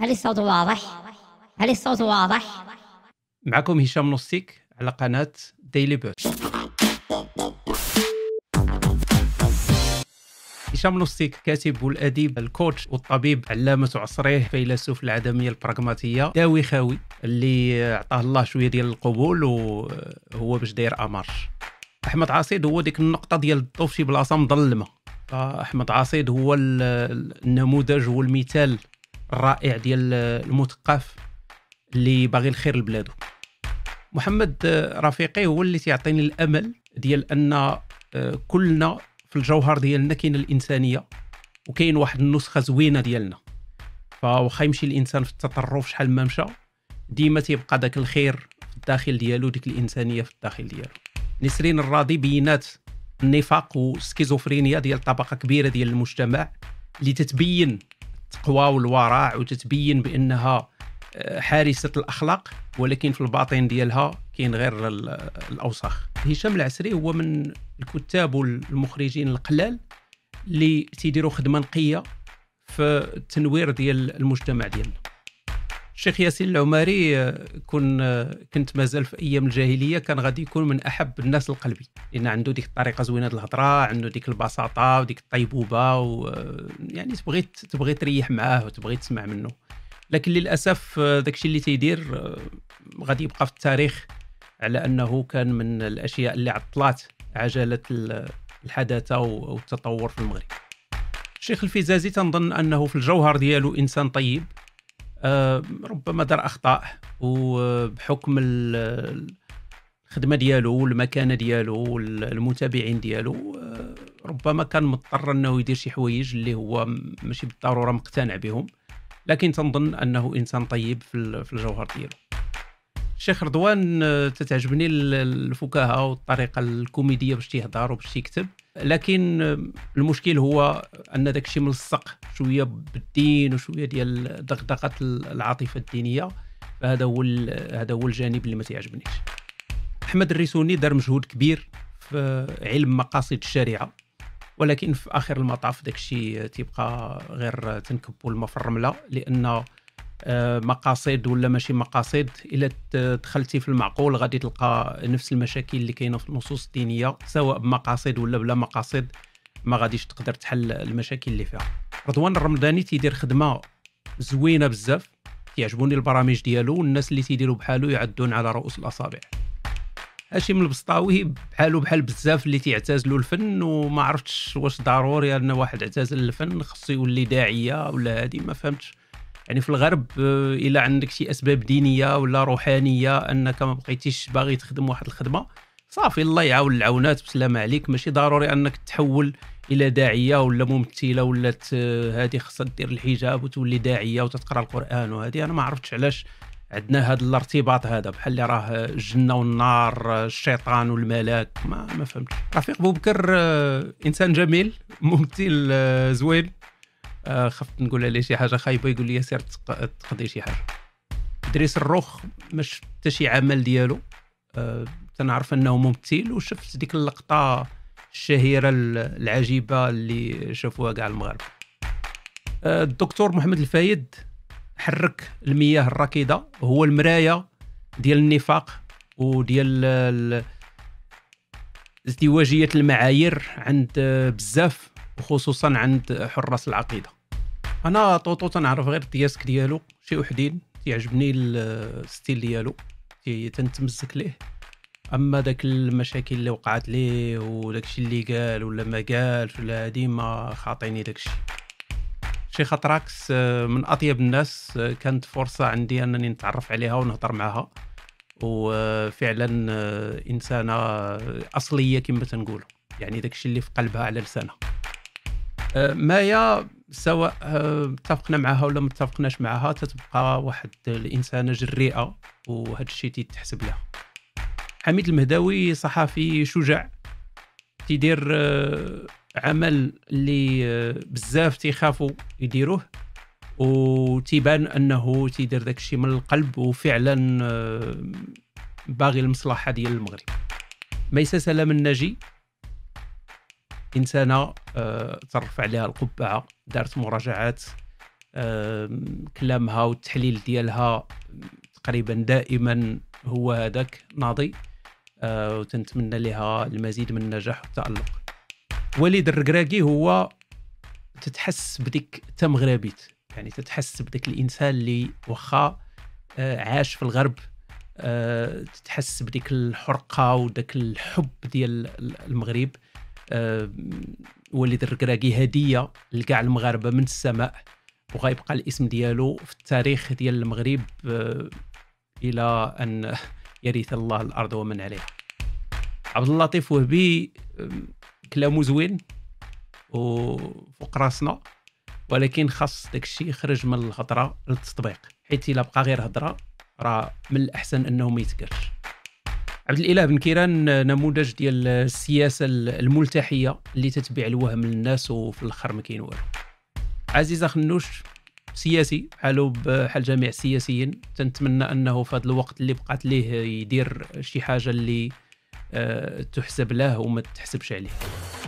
هل الصوت واضح؟ هل الصوت واضح؟ معكم هشام نصيك على قناة ديلي بوت هشام نصيك كاتب والاديب الكوتش والطبيب علامه عصره فيلسوف العدميه البراغماتيه داوي خاوي اللي عطاه الله شويه ديال القبول وهو باش داير امر احمد عاصيد هو ديك النقطه ديال الضوء في بلاصه مظلمه احمد عاصيد هو النموذج هو المثال الرائع ديال المثقف اللي باغي الخير لبلادو محمد آه، رفيقي هو اللي تيعطيني الامل ديال ان آه، كلنا في الجوهر ديالنا كاين الانسانيه وكاين واحد النسخه زوينه ديالنا فواخا يمشي الانسان في التطرف شحال ما مشى ديما تيبقى داك الخير في الداخل ديالو ديك الانسانيه في الداخل ديالو نسرين الراضي بينات النفاق والسكيزوفرينيا ديال طبقه كبيره ديال المجتمع اللي تتبين التقوى والورع وتتبين بانها آه، حارسه الاخلاق ولكن في الباطن ديالها كاين غير الاوساخ هشام العسري هو من الكتاب والمخرجين القلال اللي تيديروا خدمه نقيه في التنوير ديال المجتمع ديالنا الشيخ ياسين العماري آه، كن آه، كنت مازال في ايام الجاهليه كان غادي يكون من احب الناس لقلبي لان عنده ديك الطريقه زوينه الهضره عنده ديك البساطه وديك الطيبوبه و آه، يعني تبغي تبغي تريح معاه وتبغي تسمع منه لكن للاسف داكشي اللي تيدير غادي يبقى في التاريخ على انه كان من الاشياء اللي عطلات عجله الحداثه والتطور في المغرب الشيخ الفيزازي تنظن انه في الجوهر ديالو انسان طيب آه، ربما دار اخطاء وبحكم الخدمه ديالو والمكانه ديالو والمتابعين ديالو آه، ربما كان مضطر انه يدير شي حوايج اللي هو ماشي بالضروره مقتنع بهم لكن تنظن انه انسان طيب في الجوهر ديالو الشيخ رضوان آه، تتعجبني الفكاهه والطريقه الكوميديه باش تيهضر وباش يكتب لكن المشكل هو ان داك الشيء ملصق شويه بالدين وشويه ديال دغدغه العاطفه الدينيه فهذا هو هذا هو الجانب اللي ما تيعجبنيش احمد الريسوني دار مجهود كبير في علم مقاصد الشريعه ولكن في اخر المطاف داك الشيء تيبقى غير تنكبوا الماء في الرمله لان آه، مقاصد ولا ماشي مقاصد الا دخلتي في المعقول غادي تلقى نفس المشاكل اللي كاينه في النصوص الدينيه سواء بمقاصد ولا بلا مقاصد ما غاديش تقدر تحل المشاكل اللي فيها رضوان الرمضاني تيدير خدمه زوينه بزاف كيعجبوني البرامج ديالو والناس اللي تيديروا بحالو يعدون على رؤوس الاصابع من البسطاوي بحالو بحال بزاف اللي تيعتزلوا الفن وما عرفتش واش ضروري ان واحد اعتزل الفن خصو يولي داعيه ولا هادي ما فهمتش يعني في الغرب آه، الا عندك شي اسباب دينيه ولا روحانيه انك ما بقيتيش باغي تخدم واحد الخدمه صافي الله يعاون العونات بسلامة عليك ماشي ضروري انك تحول الى داعيه ولا ممثله ولا هذه خصها دير الحجاب وتولي داعيه وتتقرا القران وهذه انا ما عرفتش علاش عندنا هذا الارتباط هذا بحال اللي راه الجنه والنار الشيطان والملاك ما ما فهمتش رفيق بوبكر آه، انسان جميل ممثل آه، زوين آه، خفت نقول عليه شي حاجه خايبه يقول لي سير تقضي شي حاجه ادريس الروخ ما شفت حتى شي عمل ديالو آه، تنعرف انه ممثل وشفت ديك اللقطه الشهيره العجيبه اللي شافوها كاع المغرب آه، الدكتور محمد الفايد حرك المياه الراكده هو المرايه ديال النفاق وديال ازدواجيه المعايير عند بزاف خصوصا عند حراس العقيده انا طوطو تنعرف غير الدياسك ديالو شي وحدين تيعجبني الستيل ديالو تنتمسك ليه اما داك المشاكل اللي وقعت ليه وداكشي اللي قال ولا ما قالش ولا هادي ما خاطيني داكشي شي خطراكس آه، من اطيب الناس آه، كانت فرصه عندي انني نتعرف عليها ونهضر معها وفعلا آه، انسانه اصليه كما تنقولوا يعني داكشي اللي في قلبها على لسانها مايا سواء اتفقنا آه، معها ولا ما اتفقناش معها تتبقى واحد الانسانه جريئه وهذا الشيء تيتحسب لها حميد المهداوي صحفي شجاع تيدير آه، عمل اللي آه، بزاف تيخافوا يديروه وتيبان انه تيدير داك الشيء من القلب وفعلا باغي المصلحه ديال المغرب ميسا سلام الناجي انسانه ترفع عليها القبعه دارت مراجعات كلامها والتحليل ديالها تقريبا دائما هو هذاك ناضي آه، وتنتمنى لها المزيد من النجاح والتالق وليد الركراكي هو تتحس بديك تمغربيت يعني تتحس بديك الانسان اللي واخا آه، عاش في الغرب آه، تتحس بديك الحرقه وداك الحب ديال المغرب وليد الركراكي هديه لكاع المغاربه من السماء وغيبقى الاسم ديالو في التاريخ ديال المغرب آه، الى ان يرث الله الارض ومن عليها عبد اللطيف وهبي آه، كلامو زوين وفوق راسنا ولكن خاص داكشي يخرج من الهضره للتطبيق حيت الا بقى غير هضره راه من الاحسن انه ما يتكرش عبد الاله بن كيران نموذج ديال السياسه الملتحيه اللي تتبع الوهم للناس وفي الاخر ما كاين والو عزيزه خنوش سياسي بحالو بحال جميع السياسيين تنتمنى انه في هذا الوقت اللي بقات ليه يدير شي حاجه اللي آه، تحسب له وما تحسبش عليه